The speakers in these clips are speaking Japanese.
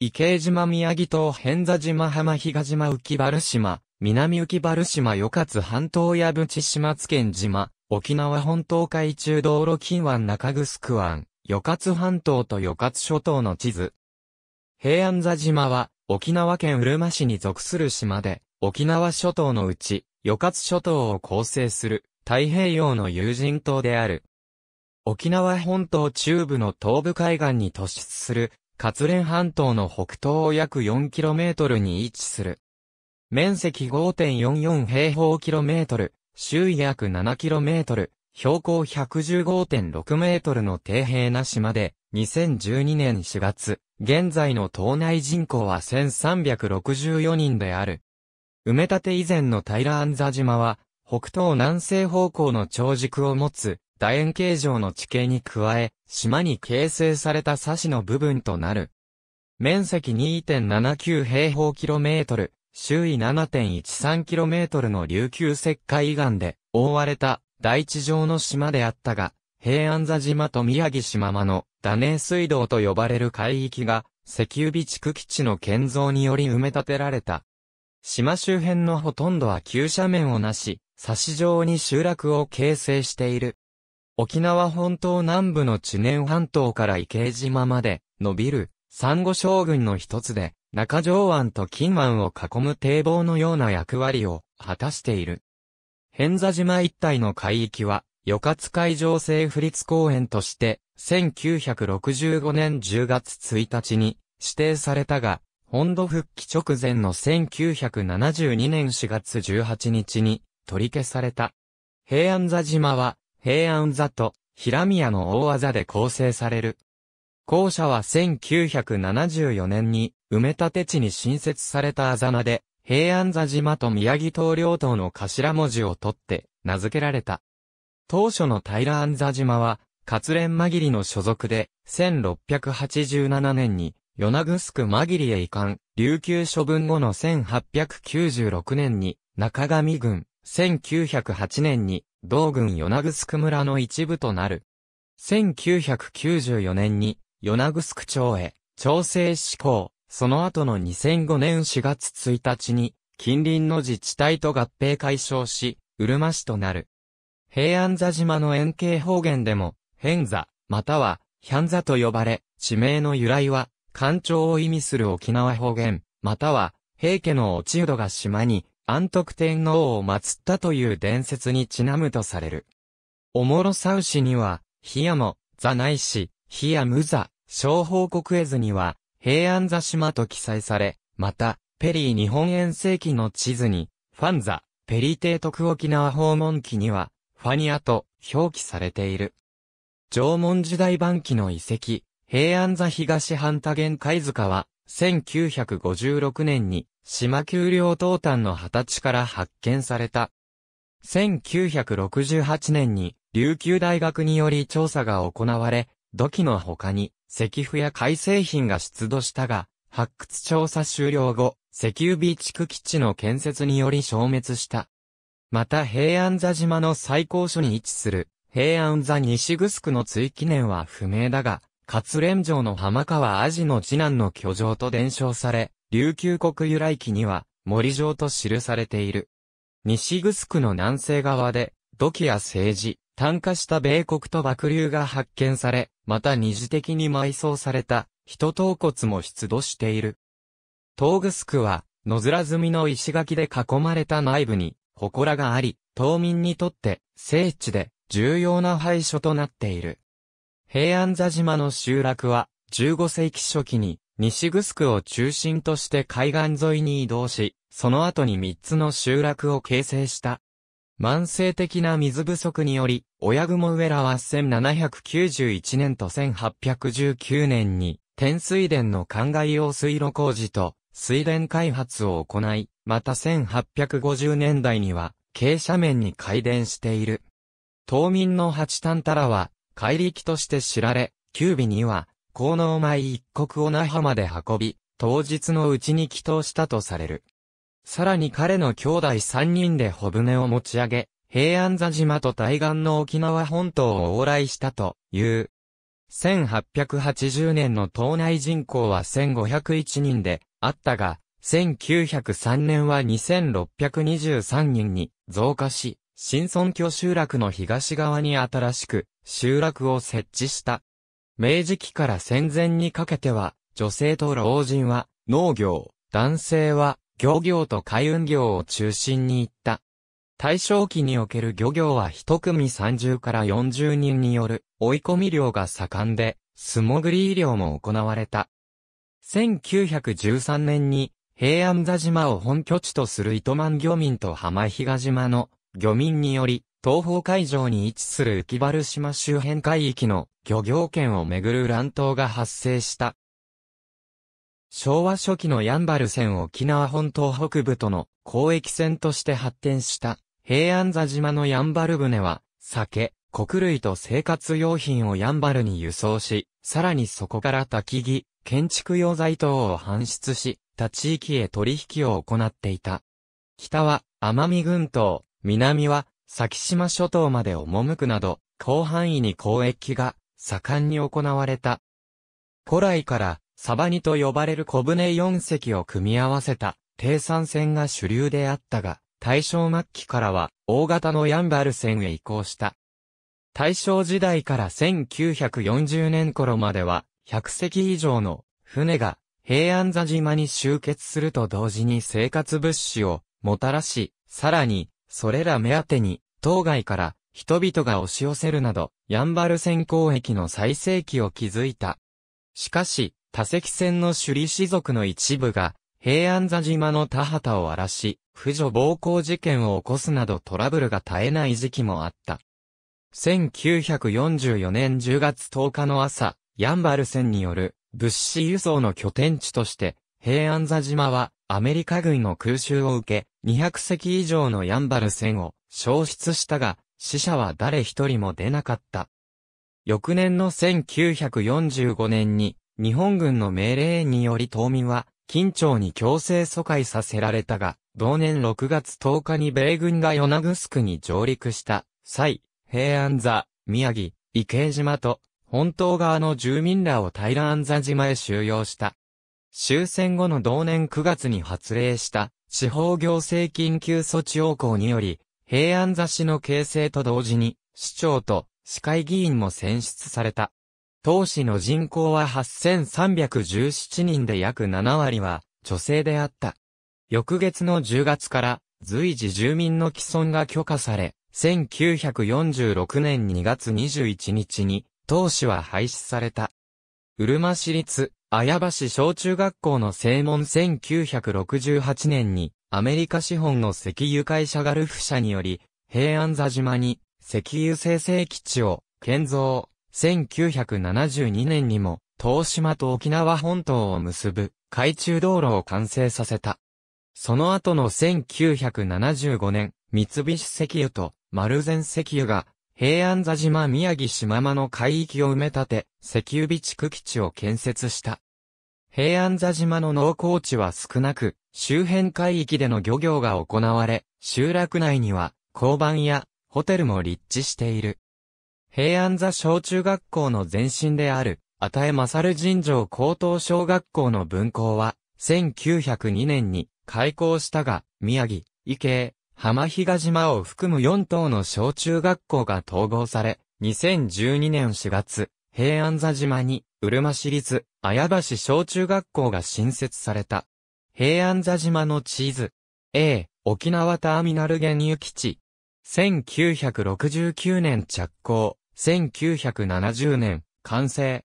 池江島宮城島偏座島浜比嘉島浮原島、南浮原島与勝半島矢淵島津県島、沖縄本島海中道路近湾中城湾、与勝半島と与勝諸島の地図。平安座島は、沖縄県うるま市に属する島で、沖縄諸島のうち、与勝諸島を構成する、太平洋の有人島である。沖縄本島中部の東部海岸に突出する活連半島の北東を約 4km に位置する。面積5.44平方キロメートル、周囲約 7km、標高115.6メートルの底辺な島で、2012年4月、現在の島内人口は1364人である。埋め立て以前のタイラアンザ島は、北東南西方向の長軸を持つ、楕円形状の地形に加え、島に形成されたサシの部分となる。面積2.79平方キロメートル、周囲7.13キロメートルの琉球石灰岩で覆われた大地上の島であったが、平安座島と宮城島間のダネ水道と呼ばれる海域が石油備蓄基地の建造により埋め立てられた。島周辺のほとんどは急斜面をなし、差し状に集落を形成している。沖縄本島南部の知念半島から池江島まで伸びる、珊瑚礁群の一つで、中条湾と金湾を囲む堤防のような役割を果たしている。変座島一帯の海域は、与活海上制府立公園として、1965年10月1日に指定されたが、本土復帰直前の1972年4月18日に取り消された。平安座島は平安座と、平宮の大技で構成される。校舎は1974年に埋め立て地に新設されたあざまで、平安座島と宮城東領島の頭文字を取って名付けられた。当初の平安座島は、活連マギりの所属で、1687年に、与那城クマギりへ移管、琉球処分後の1896年に、中上郡、1908年に同郡与那城村の一部となる。1994年に与那城町へ調整施行、その後の2005年4月1日に近隣の自治体と合併解消し、うるま市となる。平安座島の円形方言でも、変座、または、ヒャン座と呼ばれ、地名の由来は、干潮を意味する沖縄方言、または、平家の落ち度が島に、安徳天皇を祀ったという伝説にちなむとされる。おもろさうしには、ひやも、座ないし、ひやむざ、小報国絵図には、平安座島と記載され、また、ペリー日本遠征記の地図に、ファンザ、ペリー提督沖縄訪問記には、ファニアと表記されている。縄文時代晩期の遺跡、平安座東半多元貝塚は、1956年に島丘陵東端の二十歳から発見された。1968年に琉球大学により調査が行われ、土器の他に石符や海製品が出土したが、発掘調査終了後、石油備蓄基地の建設により消滅した。また平安座島の最高所に位置する平安座西城の追記念は不明だが、活連城の浜川アジの次男の居城と伝承され、琉球国由来記には、森城と記されている。西城の南西側で、土器や政治、炭化した米国と爆流が発見され、また二次的に埋葬された、人頭骨も出土している。東ス城は、野面積みの石垣で囲まれた内部に、祠があり、島民にとって、聖地で、重要な廃所となっている。平安座島の集落は、15世紀初期に、西グスクを中心として海岸沿いに移動し、その後に3つの集落を形成した。慢性的な水不足により、親雲上らは1791年と1819年に、天水田の灌漑用水路工事と水田開発を行い、また1850年代には、傾斜面に改電している。島民の八丹たらは、海力として知られ、九尾には、高能米一国を那覇まで運び、当日のうちに祈祷したとされる。さらに彼の兄弟三人で小舟を持ち上げ、平安座島と対岸の沖縄本島を往来したという。1880年の島内人口は1501人であったが、1903年は2623人に増加し、新村居集落の東側に新しく集落を設置した。明治期から戦前にかけては、女性と老人は農業、男性は漁業と海運業を中心に行った。大正期における漁業は一組30から40人による追い込み漁が盛んで、素潜り漁も行われた。1913年に平安座島を本拠地とする糸満漁民と浜比賀島の漁民により東方海上に位置する浮原島周辺海域の漁業権をめぐる乱闘が発生した。昭和初期のヤンバル線沖縄本島北部との交易船として発展した平安座島のヤンバル船は酒、穀類と生活用品をヤンバルに輸送し、さらにそこから焚き木、建築用材等を搬出し、他地域へ取引を行っていた。北は奄美群島、南は先島諸島まで赴くなど、広範囲に交易が盛んに行われた。古来からサバニと呼ばれる小舟4隻を組み合わせた低山船が主流であったが、大正末期からは大型のヤンバル船へ移行した。大正時代から1940年頃までは100隻以上の船が平安座島に集結すると同時に生活物資をもたらし、さらにそれら目当てに、当該から人々が押し寄せるなど、ヤンバル線交易の最盛期を築いた。しかし、多石線の首里士族の一部が、平安座島の田畑を荒らし、婦女暴行事件を起こすなどトラブルが絶えない時期もあった。1944年10月10日の朝、ヤンバル線による物資輸送の拠点地として、平安座島はアメリカ軍の空襲を受け、200隻以上のヤンバル船を消失したが、死者は誰一人も出なかった。翌年の1945年に、日本軍の命令により島民は、緊張に強制疎開させられたが、同年6月10日に米軍が与那城クに上陸した西、平安座、宮城、池江島と、本島側の住民らを平安座島へ収容した。終戦後の同年9月に発令した地方行政緊急措置要項により、平安雑誌の形成と同時に、市長と市会議員も選出された。当市の人口は8317人で約7割は女性であった。翌月の10月から随時住民の既存が許可され、1946年2月21日に当市は廃止された。うるま市立綾橋小中学校の正門1968年に、アメリカ資本の石油会社ガルフ社により、平安座島に石油生成基地を建造。1972年にも、東島と沖縄本島を結ぶ海中道路を完成させた。その後の1975年、三菱石油と丸善石油が平安座島宮城島間の海域を埋め立て、石油備蓄基地を建設した。平安座島の農耕地は少なく、周辺海域での漁業が行われ、集落内には、交番や、ホテルも立地している。平安座小中学校の前身である、与え勝尋常高等小学校の分校は、1902年に開校したが、宮城、池江、浜比嘉島を含む4島の小中学校が統合され、2012年4月、平安座島に、うるま市立、綾橋小中学校が新設された。平安座島の地図。A、沖縄ターミナル原油基地。1969年着工。1970年、完成。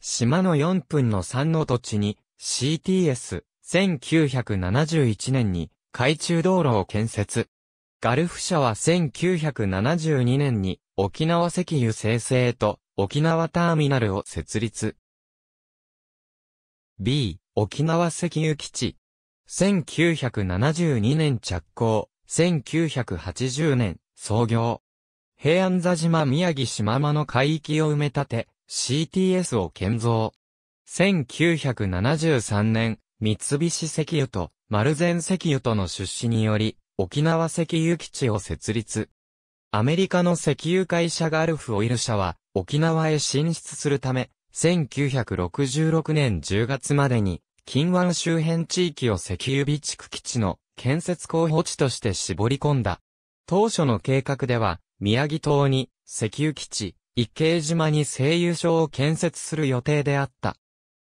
島の4分の3の土地に、CTS。1971年に、海中道路を建設。ガルフ社は1972年に沖縄石油生成と沖縄ターミナルを設立。B、沖縄石油基地。1972年着工、1980年創業。平安座島宮城島間の海域を埋め立て、CTS を建造。1973年、三菱石油と丸善石油との出資により、沖縄石油基地を設立。アメリカの石油会社ガルフオイル社は、沖縄へ進出するため、1966年10月までに、金湾周辺地域を石油備蓄基地の建設候補地として絞り込んだ。当初の計画では、宮城島に石油基地、池江島に製油所を建設する予定であった。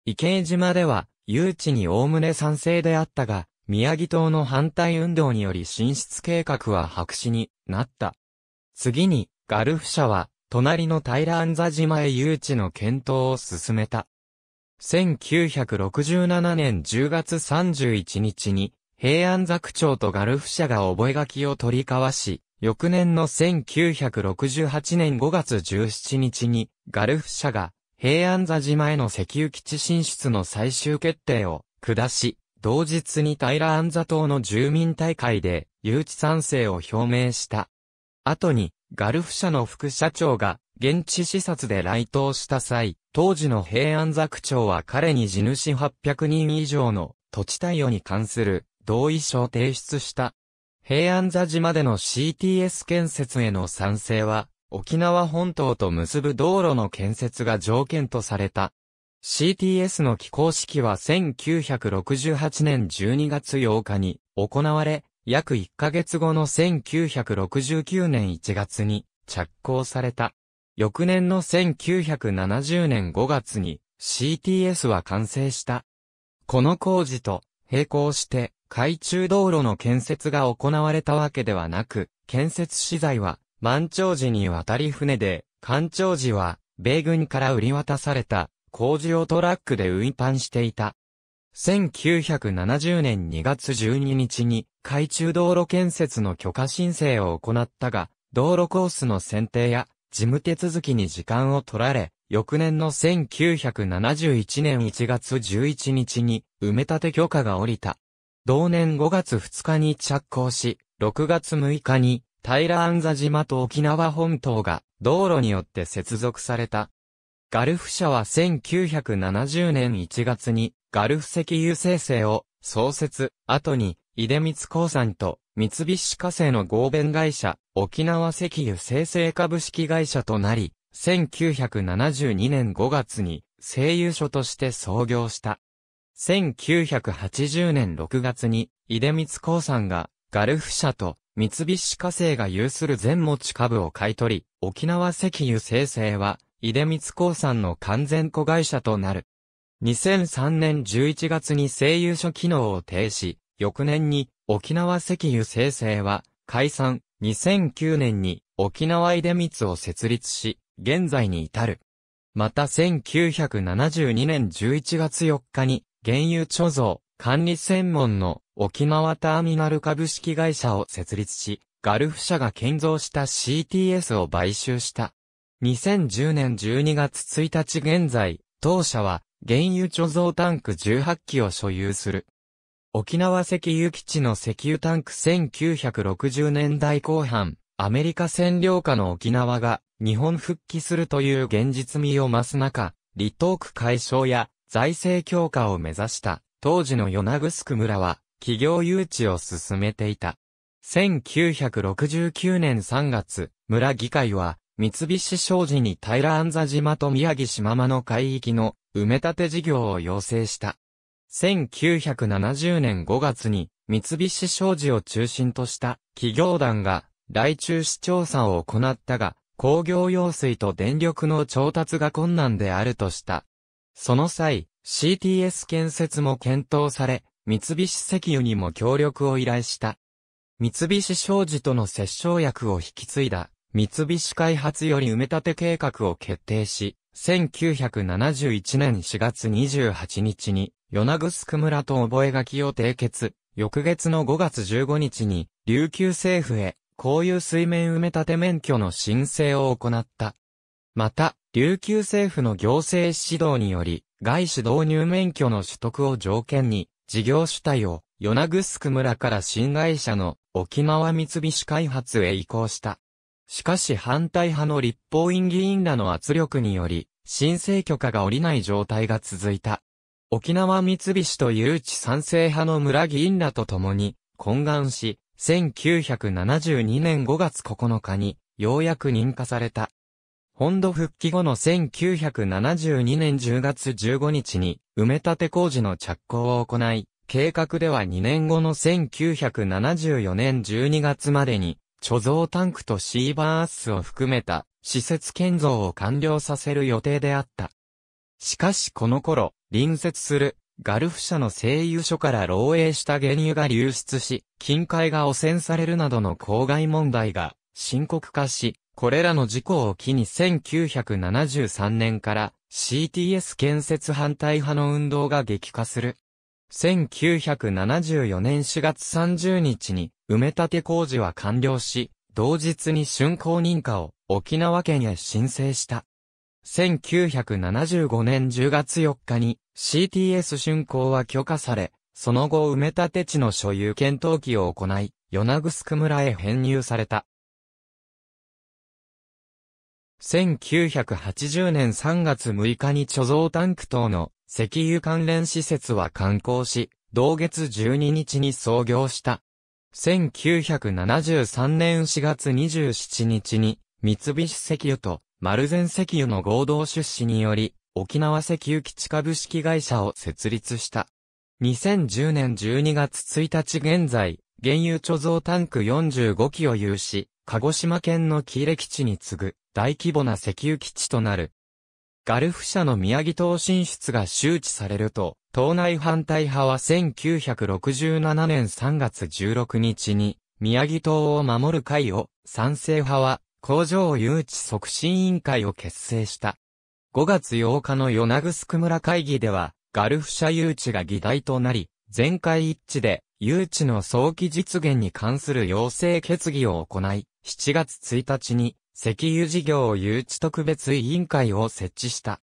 池江島では、誘致に概ね賛成であったが、宮城島の反対運動により進出計画は白紙になった。次に、ガルフ社は、隣のタイランザ島へ誘致の検討を進めた。1967年10月31日に、平安座区長とガルフ社が覚書を取り交わし、翌年の1968年5月17日に、ガルフ社が、平安座島への石油基地進出の最終決定を下し、同日に平安座島の住民大会で、誘致賛成を表明した。後に、ガルフ社の副社長が、現地視察で来島した際、当時の平安座区長は彼に地主800人以上の土地貸与に関する同意書を提出した。平安座島での CTS 建設への賛成は、沖縄本島と結ぶ道路の建設が条件とされた。CTS の起工式は1968年12月8日に行われ、約1ヶ月後の1969年1月に着工された。翌年の1970年5月に CTS は完成した。この工事と並行して海中道路の建設が行われたわけではなく、建設資材は満潮時に渡り船で、干潮時は米軍から売り渡された工事をトラックで運搬していた。1970年2月12日に、海中道路建設の許可申請を行ったが、道路コースの選定や事務手続きに時間を取られ、翌年の1971年1月11日に埋め立て許可が下りた。同年5月2日に着工し、6月6日に平安座島と沖縄本島が道路によって接続された。ガルフ社は1970年1月にガルフ石油生成を創設、後に、出光興産と三菱火星の合弁会社、沖縄石油生成株式会社となり、1972年5月に製油所として創業した。1980年6月に、出光興産がガルフ社と三菱火星が有する全持ち株を買い取り、沖縄石油生成は出光興産の完全子会社となる。2003年11月に声優所機能を停止、翌年に沖縄石油生成は解散、2009年に沖縄出光を設立し、現在に至る。また1972年11月4日に原油貯蔵、管理専門の沖縄ターミナル株式会社を設立し、ガルフ社が建造した CTS を買収した。2010年12月1日現在、当社は、原油貯蔵タンク18機を所有する。沖縄石油基地の石油タンク1960年代後半、アメリカ占領下の沖縄が日本復帰するという現実味を増す中、離島区解消や財政強化を目指した当時の与那城村は企業誘致を進めていた。1969年3月、村議会は三菱商事に平安座島と宮城島間の海域の埋め立て事業を要請した。1970年5月に三菱商事を中心とした企業団が来中市調査を行ったが、工業用水と電力の調達が困難であるとした。その際、CTS 建設も検討され、三菱石油にも協力を依頼した。三菱商事との折衝役を引き継いだ三菱開発より埋め立て計画を決定し、1971年4月28日に、与那城村と覚書を締結、翌月の5月15日に、琉球政府へ、こういう水面埋め立て免許の申請を行った。また、琉球政府の行政指導により、外資導入免許の取得を条件に、事業主体を、与那城村から新会社の沖縄三菱開発へ移行した。しかし反対派の立法院議員らの圧力により、申請許可が下りない状態が続いた。沖縄三菱と誘致賛成派の村議員らと共に、懇願し、1972年5月9日に、ようやく認可された。本土復帰後の1972年10月15日に埋め立て工事の着工を行い、計画では2年後の1974年12月までに貯蔵タンクとシーバーアースを含めた施設建造を完了させる予定であった。しかしこの頃、隣接するガルフ社の製油所から漏洩した原油が流出し、近海が汚染されるなどの公害問題が深刻化し、これらの事故を機に1973年から CTS 建設反対派の運動が激化する。1974年4月30日に埋め立て工事は完了し、同日に竣工認可を沖縄県へ申請した。1975年10月4日に CTS 竣工は許可され、その後埋め立て地の所有検討機を行い、与那城村へ編入された。1980年3月6日に貯蔵タンク等の石油関連施設は観光し、同月12日に創業した。1973年4月27日に、三菱石油と丸善石油の合同出資により、沖縄石油基地株式会社を設立した。2010年12月1日現在、原油貯蔵タンク45基を有し、鹿児島県の木入基地に次ぐ大規模な石油基地となるガルフ社の宮城島進出が周知されると、党内反対派は1967年3月16日に、宮城島を守る会を、賛成派は、工場誘致促進委員会を結成した。5月8日の与那城村会議では、ガルフ社誘致が議題となり、全会一致で、誘致の早期実現に関する要請決議を行い、7月1日に、石油事業を誘致特別委員会を設置した。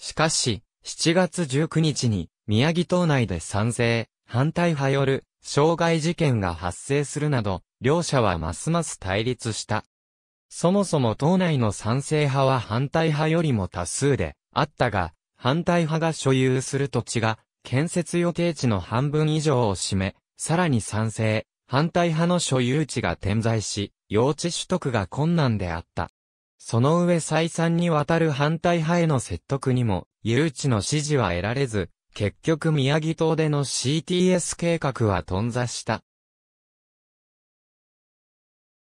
しかし、7月19日に宮城島内で賛成、反対派よる傷害事件が発生するなど、両者はますます対立した。そもそも党内の賛成派は反対派よりも多数であったが、反対派が所有する土地が建設予定地の半分以上を占め、さらに賛成、反対派の所有地が点在し、用地取得が困難であった。その上再三にわたる反対派への説得にも、誘致の支持は得られず、結局宮城島での CTS 計画は頓挫した。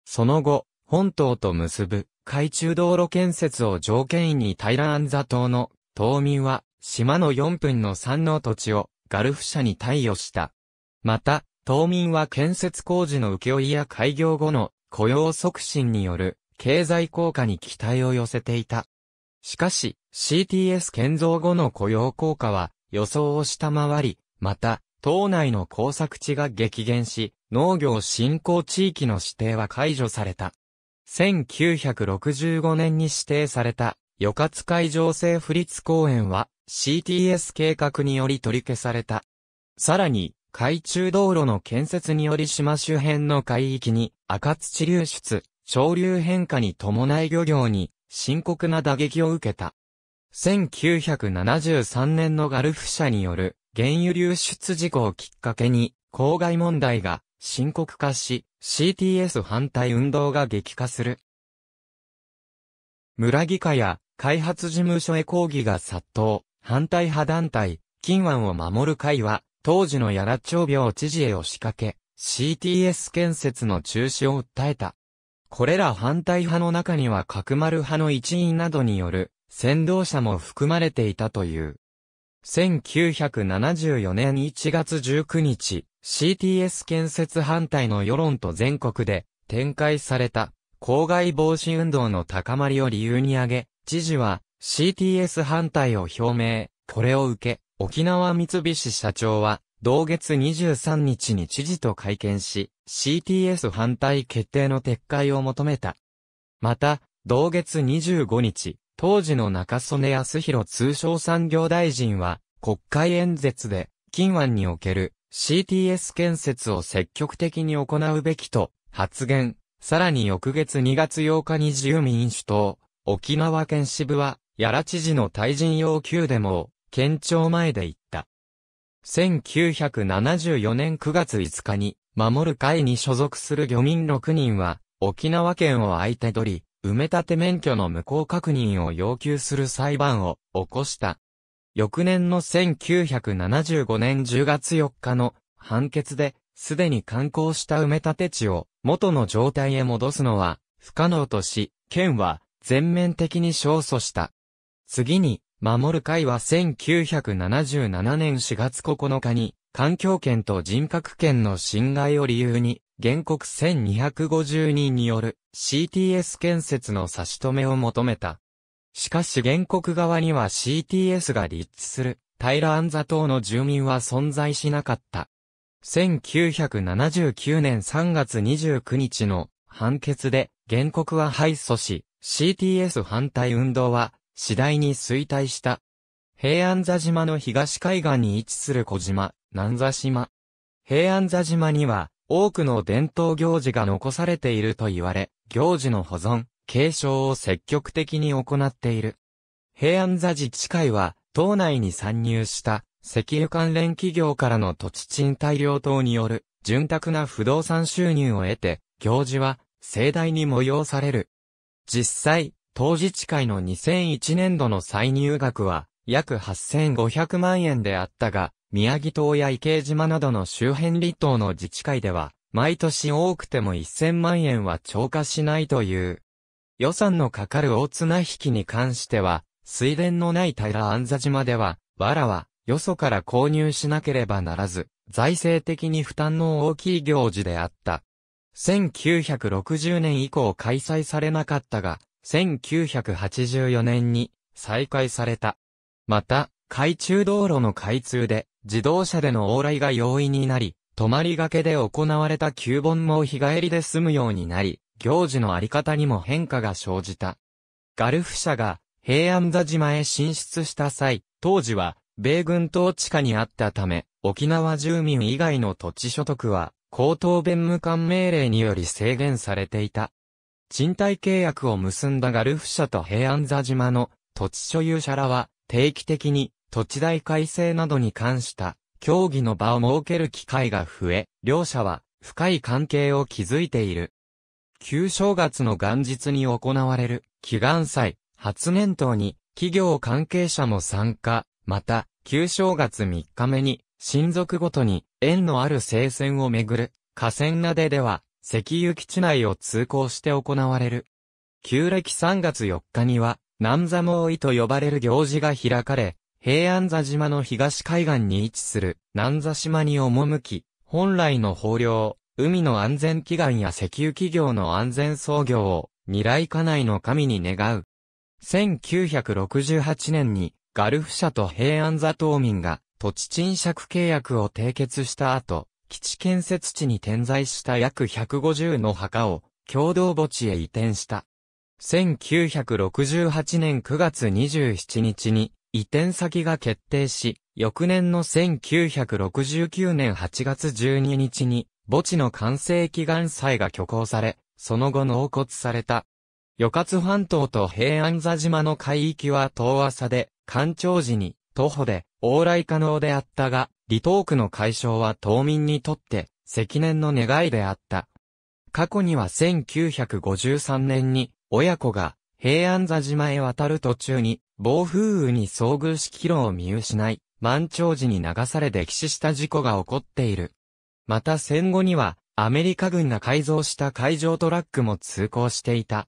その後、本島と結ぶ海中道路建設を条件に平安座島の島民は島の4分の3の土地をガルフ社に貸与した。また、島民は建設工事の請負や開業後の雇用促進による経済効果に期待を寄せていた。しかし、CTS 建造後の雇用効果は予想を下回り、また、島内の工作地が激減し、農業振興地域の指定は解除された。1965年に指定された、与活海上制府立公園は、CTS 計画により取り消された。さらに、海中道路の建設により島周辺の海域に赤土流出、潮流変化に伴い漁業に深刻な打撃を受けた。1973年のガルフ社による原油流出事故をきっかけに公害問題が深刻化し CTS 反対運動が激化する。村議会や開発事務所へ抗議が殺到、反対派団体、金湾を守る会は当時の良町病知事へを仕掛け、CTS 建設の中止を訴えた。これら反対派の中には角丸派の一員などによる、先導者も含まれていたという。1974年1月19日、CTS 建設反対の世論と全国で展開された公害防止運動の高まりを理由に挙げ、知事は CTS 反対を表明、これを受け、沖縄三菱社長は、同月23日に知事と会見し、CTS 反対決定の撤回を求めた。また、同月25日、当時の中曽根康弘通商産業大臣は、国会演説で、金湾における CTS 建設を積極的に行うべきと発言。さらに翌月2月8日に自由民主党、沖縄県支部は、やら知事の退陣要求でも、県庁前で言った。1974年9月5日に、守る会に所属する漁民6人は、沖縄県を相手取り、埋め立て免許の無効確認を要求する裁判を起こした。翌年の1975年10月4日の判決で、すでに観光した埋め立て地を元の状態へ戻すのは不可能とし、県は全面的に勝訴した。次に、守る会は1977年4月9日に、環境権と人格権の侵害を理由に、原告1250人による CTS 建設の差し止めを求めた。しかし原告側には CTS が立地するタイラアンザ島の住民は存在しなかった。1979年3月29日の判決で原告は敗訴し、CTS 反対運動は次第に衰退した。平安座島の東海岸に位置する小島、南座島。平安座島には、多くの伝統行事が残されていると言われ、行事の保存、継承を積極的に行っている。平安座自治会は、島内に参入した石油関連企業からの土地賃貸料等による潤沢な不動産収入を得て、行事は盛大に催される。実際、当時地会の2001年度の歳入額は約8500万円であったが、宮城島や池江島などの周辺離島の自治会では、毎年多くても1000万円は超過しないという。予算のかかる大綱引きに関しては、水田のない平安座島では、藁は、よそから購入しなければならず、財政的に負担の大きい行事であった。1960年以降開催されなかったが、1984年に再開された。また、海中道路の開通で自動車での往来が容易になり、泊まりがけで行われた旧盆も日帰りで済むようになり、行事のあり方にも変化が生じた。ガルフ社が平安座島へ進出した際、当時は米軍統治下にあったため、沖縄住民以外の土地所得は、高等弁務官命令により制限されていた。賃貸契約を結んだガルフ社と平安座島の土地所有者らは定期的に土地代改正などに関した協議の場を設ける機会が増え、両者は深い関係を築いている。旧正月の元日に行われる祈願祭、初年頭に企業関係者も参加、また旧正月3日目に親族ごとに縁のある聖戦をめぐる河川なででは石油基地内を通行して行われる。旧暦3月4日には、南座猛威と呼ばれる行事が開かれ、平安座島の東海岸に位置する南座島に赴き、本来の豊漁、海の安全祈願や石油企業の安全操業を、二来家内の神に願う。1968年に、ガルフ社と平安座島民が土地賃借契約を締結した後、基地建設地に点在した約150の墓を共同墓地へ移転した。1968年9月27日に移転先が決定し、翌年の1969年8月12日に墓地の完成祈願祭が挙行され、その後納骨された。与活半島と平安座島の海域は遠浅で、干潮時に徒歩で往来可能であったが、離島区の解消は島民にとって積年の願いであった。過去には1953年に親子が平安座島へ渡る途中に暴風雨に遭遇し帰路を見失い、満潮時に流され溺死した事故が起こっている。また戦後にはアメリカ軍が改造した海上トラックも通行していた。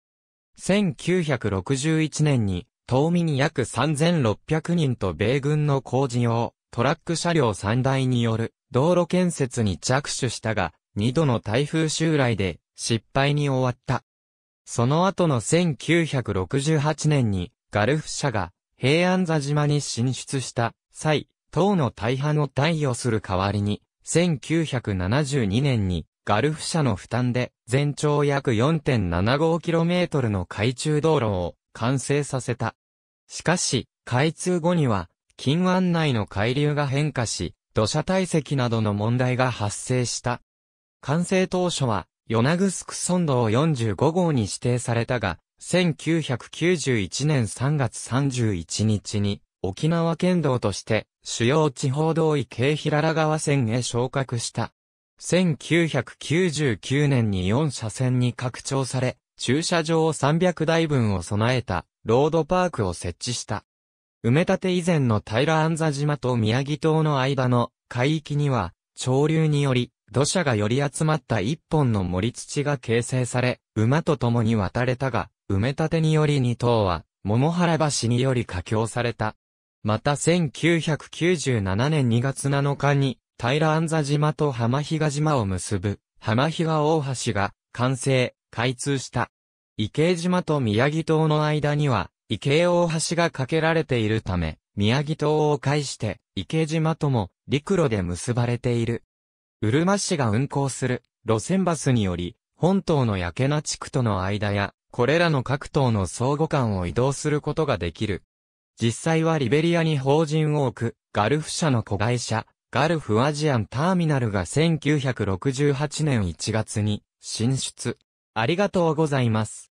1961年に島民約3600人と米軍の工事用トラック車両3台による道路建設に着手したが、2度の台風襲来で失敗に終わった。その後の1968年にガルフ社が平安座島に進出した際、党の大半を対応する代わりに、1972年にガルフ社の負担で全長約 4.75km の海中道路を完成させた。しかし、開通後には近湾内の海流が変化し、土砂堆積などの問題が発生した。完成当初は、与那グスク村道45号に指定されたが、1991年3月31日に、沖縄県道として、主要地方道位京平良川線へ昇格した。1999年に4車線に拡張され、駐車場300台分を備えた、ロードパークを設置した。埋め立て以前の平安座島と宮城島の間の海域には、潮流により、土砂が寄り集まった一本の森土が形成され、馬と共に渡れたが、埋め立てにより二頭は、桃原橋により架橋された。また1997年2月7日に、平安座島と浜比嘉島を結ぶ、浜比嘉大橋が、完成、開通した。池江島と宮城島の間には、池江大橋が架けられているため、宮城島を介して池島とも陸路で結ばれている。うるま市が運行する路線バスにより、本島の焼けな地区との間や、これらの各島の相互間を移動することができる。実際はリベリアに法人を置く、ガルフ社の子会社、ガルフアジアンターミナルが1968年1月に進出。ありがとうございます。